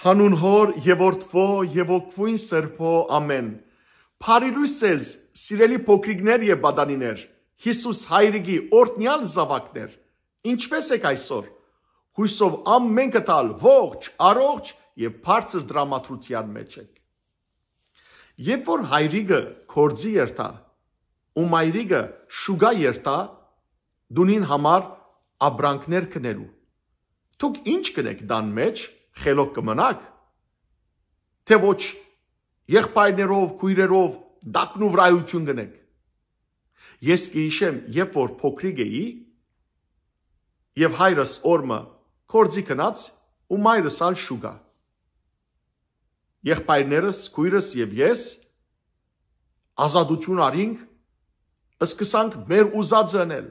հանուն հոր եւ որդվո եւ օգվույն սրբո ամեն։ Փարիլույս ես, սիրելի փոքրիկներ եւ բադանիներ, Հիսուս հայրիկի օրտնյալ զավակներ, ինչպես եք այսօր։ Հույսով ամենքը տալ ողջ, առողջ եւ բարձր դրամատրության մեջ եք։ Երբ որ հայրիկը կորձի երթա, ու մայրիկը շուգա երթա, դունին համար աբրանքներ կներու։ Թուք ինչ կնեք դան մեջ խելոք կմնաք, թե ոչ եղբայրներով, քույրերով դակնու վրայություն գնեք։ Ես կհիշեմ, երբ որ փոքրիկ էի, եւ հայրս օրը կորձի կնաց ու մայրս ալ շուգա։ Եղբայրներս, քույրս եւ ես ազատություն արինք, սկսանք մեր ուզած անել։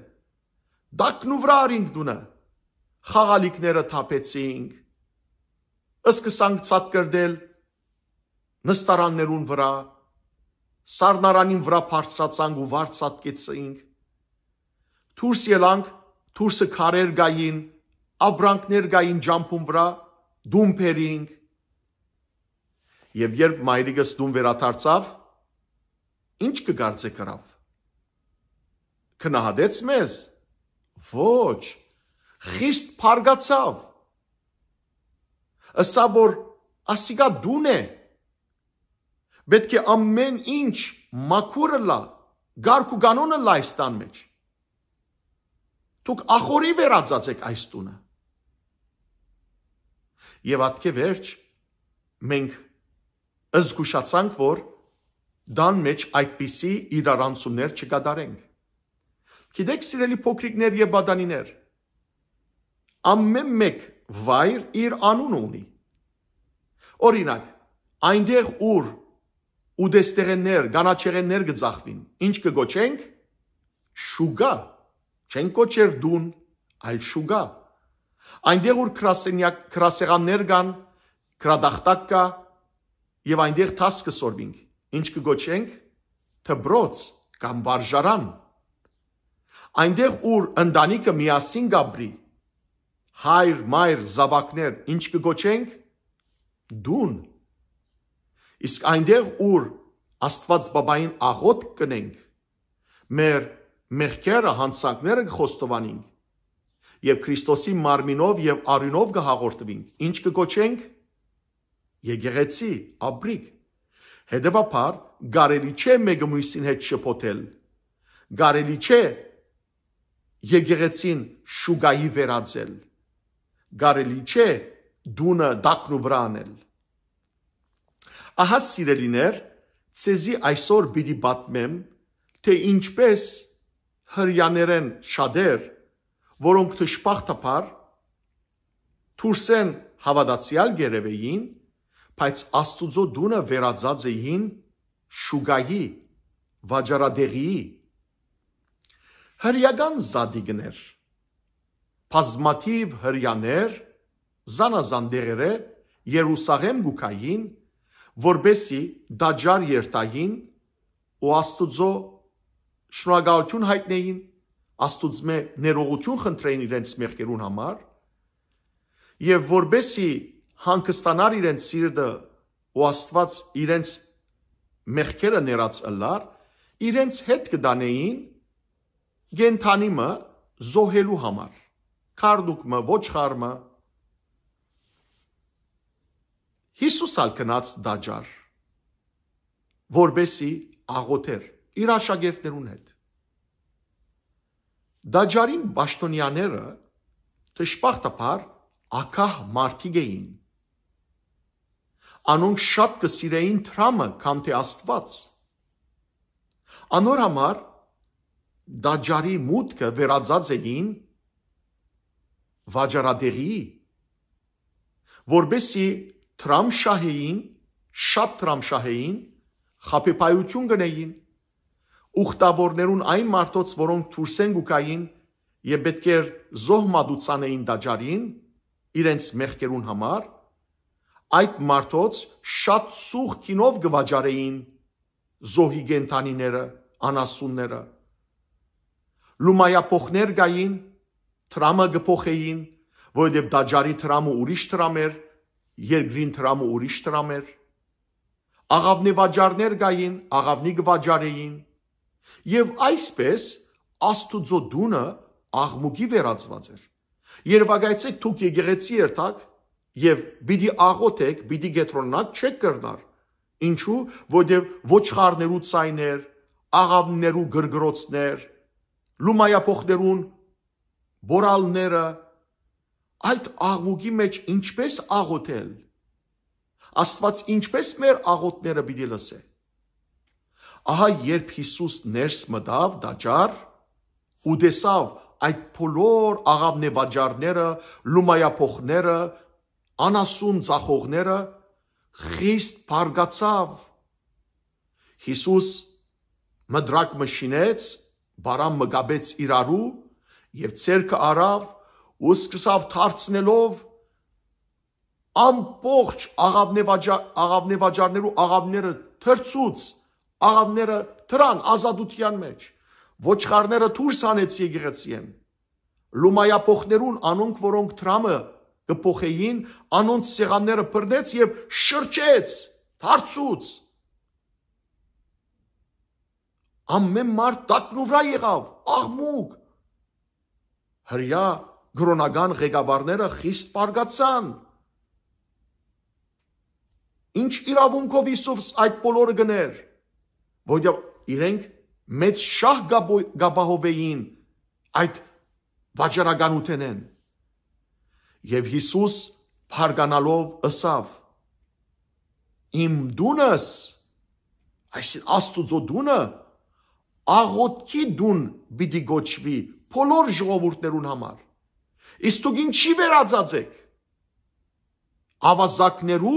Դակնու վրա արինք դունը։ Խաղալիքները թափեցինք, սկսանք ցածկրդել նստարաններուն վրա սառնարանին վրա բարձրացանք ու վար ցածկեցինք դուրս ելանք դուրսը քարեր գային աբրանքներ գային ջամփուն վրա դումփերինք եւ երբ մայրիկս դում վերաթարցավ ինչ կգարցե կրավ քնահadեց մեզ ոչ խիստ փարգացավ Սա որ ասիկա դուն է։ Պետք է ամեն ինչ մաքուրը լա, գարգ ու կանոնը լա այս տան մեջ։ Դուք ախորի վերածացեք այս տունը։ Եվ ատկե վերջ մենք զգուշացանք, որ դան մեջ այդպիսի իրարանցումներ չկատարենք։ Գիտեք, սիրելի փոքրիկներ եւ բադանիներ, ամեն մեկ վայր իր անուն ունի։ Օրինակ, այնտեղ ուր ուդեստեղներ, գանաչեղներ գծախվին, ինչ կգոչենք շուգա։ Չեն կոչեր դուն, այլ շուգա։ Այնտեղ ուր կրասենյակ կրասեղաններ կան, կրադախտակ կա եւ այնտեղ թաս կսորվինք, ինչ կգոչենք թբրոց կամ վարժարան։ Այնտեղ ուր ընտանիքը միասին գաբրի հայր, մայր, զավակներ, ինչ կգոչենք դուն։ Իսկ այնտեղ ուր Աստված բաբային աղոտ կնենք, մեր մեղքերը, հանցանքները կխոստովանինք եւ Քրիստոսի մարմինով եւ արյունով կհաղորդվինք։ Ինչ կգոչենք եկեղեցի, ապրիկ։ Հետևաբար գարելի չէ մեկը մյուսին հետ շփոթել։ Գարելի չէ եկեղեցին շուգայի վերածել գարելի չէ դունը դակնու վրա անել։ Ահա սիրելիներ, ցեզի այսօր պիտի պատմեմ, թե ինչպես հрьяներեն շադեր, որոնք թշպախտապար Թուրսեն հավատացյալ գերևեին, բայց Աստուծո դունը վերածած էին շուգայի, վաճառադեղի հрьяական զադիգներ բազմաթիվ հрьяներ, զանազան դերերը Երուսաղեմ գուկային, որբեսի դաջար երթային ու Աստուծո շնորհակալություն հայտնեին, Աստուծմե ներողություն խնդրեին իրենց մեղքերուն համար, եւ որբեսի հանգստանար իրենց սիրտը ու Աստված իրենց մեղքերը ներած ըլլար, իրենց հետ կդանեին գենթանիմը զոհելու համար Կարդուկմը, ոչ խարմը։ Հիսուսալ կնաց դաջար, որբեսի աղոթեր իր աշակերտներուն հետ։ Դաջարին Բաշտոնյաները ճշմարտապար ակահ մարդիկ էին։ Անոնք շատ կսիրեին թրամը կամ թե Աստված։ Անոր համար դաջարի մուտքը վերածած էին վաճառատեղի, որբեսի տրամշահեին, շատ տրամշահեին խապեպայություն գնային, ուխտավորներուն այն մարդոց, որոնք թուրսեն գուկային եւ պետք էր զոհ մատուցանեին դաջարին իրենց մեղքերուն համար, այդ մարդոց շատ սուղ կինով գվաճարեին զոհի գենտանիները, անասունները։ Լումայապոխներ գային Թրամը գփոխեին, որովհետև դաջարի թրամը ուրիշ թրամ էր, երկրին թրամը ուրիշ թրամ էր։ Աղավնի վաճառներ գային, աղավնի գվաճարեին։ Եվ այսպես Աստուծո դունը աղմուկի վերածված էր։ Երևակայեցեք դուք եկեղեցի երթակ եւ բիդի աղոթեք, բիդի գետրոննակ չեք կրնար։ Ինչու, որովհետև ոչխարներու ցայներ, աղավներու գրգռոցներ, լումայապոխներուն բորալները այդ աղոթի մեջ ինչպես աղոթել Աստված ինչպես մեր աղոթները պիտի լսե Ահա երբ Հիսուս ներս մտավ դաճար ու տեսավ այդ փոլոր աղավնեվաճարները, լումայափողները, անասուն ծախողները խիստ բարգացավ Հիսուս մդրակ մշինեց, բարամ մգաբեց իրարու եւ церկը արավ ու սկսավ թարցնելով ամբողջ աղավնեվաճար աղավնեվաճարներու աղավները թրծուց աղավները թրան ազատության մեջ ոչխարները դուրս հանեց եկեղեցին լումայապոխներուն անոնք որոնք թրամը կփոխեին անոնց սեղանները բռնեց եւ շրջեց թարցուց ամեն մարդ տակնուվրա եղավ աղմուկ հрья գրոնական ղեկավարները խիստ պարգացան։ Ինչ իրավունքով Իսուս այդ բոլորը գներ, որովհետև իրենք մեծ շահ գաբահովեին այդ վաճառականութենեն։ Եվ Հիսուս փարգանալով ըսավ. Իմ դունս, այսին Աստուծո դունը, աղոտքի դուն պիտի գոչվի, բոլոր ժողովուրդներուն համար։ Իսկ դուք ինչի վերածած եք։ Ավազակներու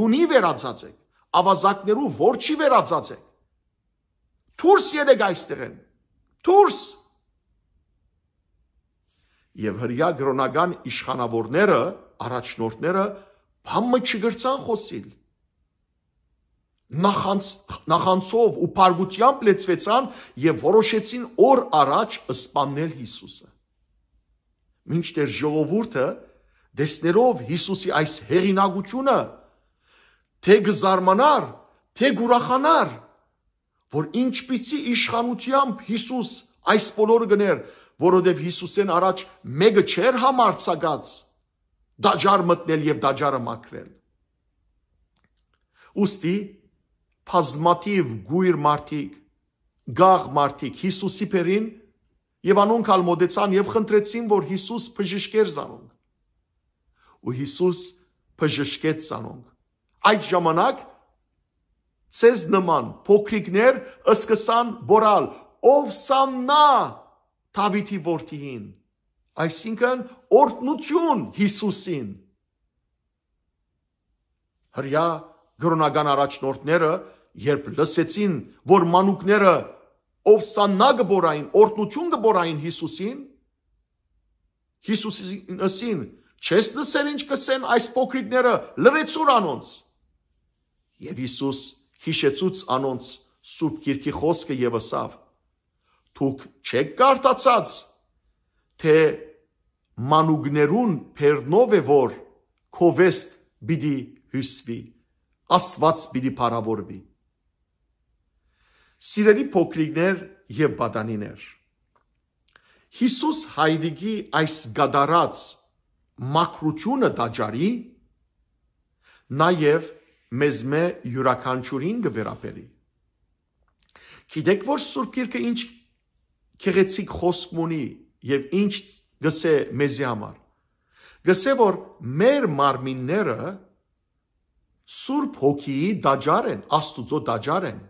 դունի վերածած եք։ Ավազակներու որջի վերածած եք։ Թուրս երեք այստեղեն։ Թուրս։ Եվ հрья գրոնական իշխանավորները, առաջնորդները բամը չգրցան խոսիլ նախանց նախանցով ու բարգությամբ լեցվեցան եւ որոշեցին օր առաջ սպանել Հիսուսը։ Մինչդեռ ժողովուրդը դեսներով Հիսուսի այս հեղինակությունը թե գզարմանար, թե գուրախանար, որ ինչպիսի իշխանությամբ Հիսուս այս բոլորը գներ, որովհետև Հիսուսեն առաջ մեկը չէր համարցակած դաջար մտնել եւ դաջարը մաքրել։ Ոստի բազմաթիվ գույր մարդիկ, գաղ մարդիկ Հիսուսի փերին եւ անոնք ալ մոդեցան եւ խնդրեցին, որ Հիսուս բժշկեր զանոնք։ Ու Հիսուս բժշկեց զանոնք։ Այդ ժամանակ ցեզ նման փոքրիկներ սկսան բորալ ով սամնա Դավիթի որդին այսինքն օրտնություն Հիսուսին հрья գրոնական առաջնորդները երբ լսեցին, որ մանուկները ով սաննա գբորային, օրտնություն գբորային Հիսուսին, Հիսուսին ասին, չես լսել ինչ կսեն այս փոքրիկները, լրեցուր անոնց։ Եվ Հիսուս հիշեցուց անոնց Սուրբ Գիրքի խոսքը եւ ասավ. Թուք չեք կարտացած, թե մանուկներուն բեռնով է որ քովեստ բիդի հյուսվի, Աստված բիդի փառավորվի սիրելի փոքրիկներ եւ պատանիներ Հիսուս հայրիկի այս գդարած մակրությունը դաջարի նաև մեզ մե յուրաքանչյուրին գվերապերի Գիտեք որ Սուրբ Գիրքը ինչ քեղեցիկ խոսք ունի եւ ինչ գսե մեզի համար գսե որ մեր մարմինները Սուրբ հոգիի դաջար են, Աստուծո դաջար են։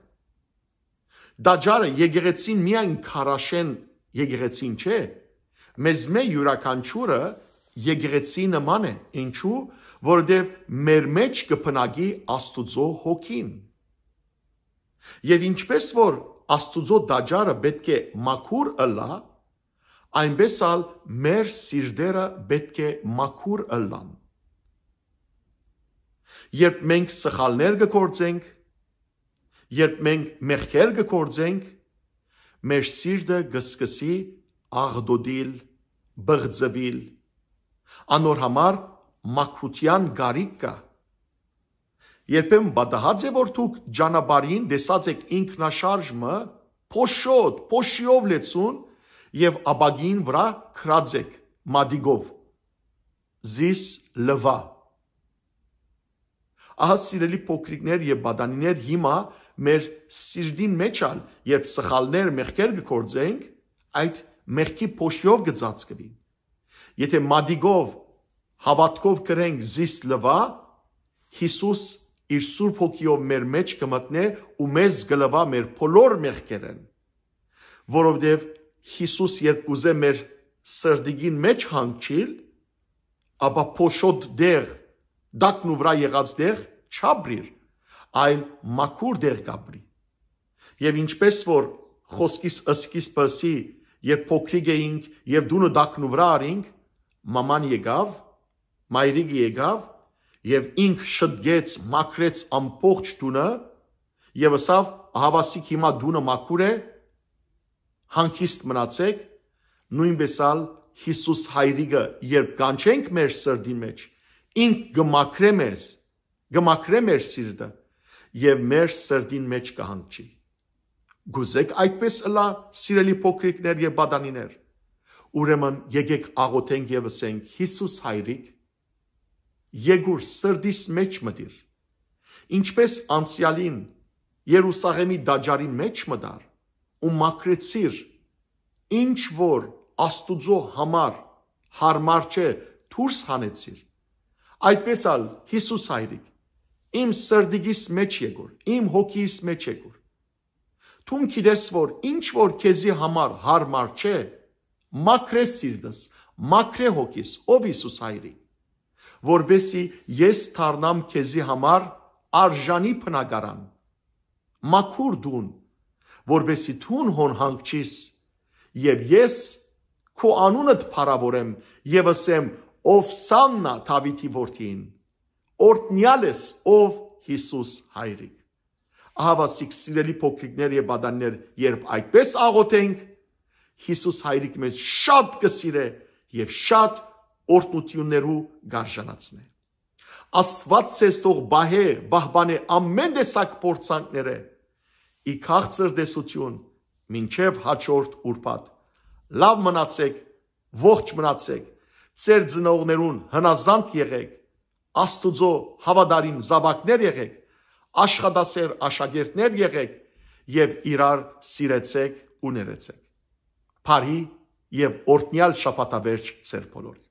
Դաջարը եկեղեցին միայն քարաշեն եկեղեցին չէ։ Մեզ մե յուրաքանչյուրը եկեղեցի նման է։ Ինչու՞, որովհետև մեր մեջ կփնագի Աստուծո հոգին։ Եվ ինչպես որ Աստուծո դաջարը պետք է մաքուր ըլա, այնպես ալ մեր սիրտերը պետք է մաքուր ըլան։ Երբ մենք սխալներ գործենք, Երբ մենք մեղքեր գործենք, մեր սիրտը գսկսի աղդոդիլ, բղձվիլ։ Անոր համար մաքրության գարիկ կա։ Երբեմն բադահած է որ դուք ճանապարհին դեսած եք ինքնաշարժը, փոշոտ, փոշիով լեցուն եւ աբագին վրա քրած եք մադիգով։ Զիս լվա։ Ահա սիրելի փոքրիկներ եւ բադանիներ հիմա մեր սիրտին մեջալ, երբ սխալներ, մեղքեր գործենք, այդ մեղքի փոշիով գծած կվի։ Եթե մադիգով հավատքով կրենք զիստ լվա, Հիսուս իր Սուրբ Հոգիով մեր մեջ կմտնե ու մեզ գլվա մեր բոլոր մեղքերն, որովհետև Հիսուս երբ կուզե մեր սրդիգին մեջ հանգչիլ, ապա փոշոտ դեղ, դակնու վրա եղած դեղ չաբրիր, այլ մաքուր դեղ կապրի։ Եվ ինչպես որ խոսքիս սկիզբսի, երբ փոքրիկ էինք եւ դունը դակնու վրա արինք, մաման եկավ, մայրիկը եկավ եւ ինք շտգեց, մաքրեց ամբողջ տունը եւ ասավ հավասիկ հիմա դունը մաքուր է հանկիստ մնացեք նույնպես ալ Հիսուս հայրիկը երբ կանչենք մեր սրդի մեջ ինք գմակրե մեզ գմակրե մեր սիրտը եւ մեր սրտին մեջ կհանչի։ Գուզեք այդպես լա սիրելի փոքրիկներ եւ բադանիներ։ Ուրեմն եկեք աղոթենք եւ ասենք Հիսուս հայրիկ Եգուր սրդիս մեջ մտիր։ Ինչպես անցյալին Երուսաղեմի դաջարի մեջ մտար ու մակրեցիր ինչ որ Աստուծո համար հարմար չէ, դուրս հանեցիր։ Այդպես ալ Հիսուս հայրիկ իմ սրդիգիս մեջ եկուր, իմ հոգիս մեջ եկուր։ Թում գիտես, որ ինչ որ քեզի համար հարմար չէ, մաքրե սիրտս, մաքրե հոգիս, ով Հիսուս հայրի, որբեսի ես թարնամ քեզի համար արժանի փնագարան։ Մաքուր դուն, որբեսի թուն հոն հանգչիս, եւ ես քո անունդ փառավորեմ եւ ասեմ, ով սաննա Դավիթի որդին օրտնյալ ես, ով Հիսուս հայրիկ։ Ահավասիկ սիրելի փոքրիկներ եւ բադաններ, երբ այդպես աղոթենք, Հիսուս հայրիկ մեզ շատ կսիրե եւ շատ օրտնություններու գարժանացնե։ Աստված ցես թող բահե, բահբանե ամեն տեսակ փորձանքները։ Ի քաղցր դեսություն, մինչև հաջորդ ուրբաթ։ Լավ մնացեք, ողջ մնացեք, ծեր ծնողներուն հնազանդ եղեք Աստուծո հավատարիմ զավակներ եղեք, աշխատասեր աշակերտներ եղեք եւ իրար սիրեցեք ու ներեցեք։ Փարի եւ օրտնյալ շապատավերջ ծեր բոլորին։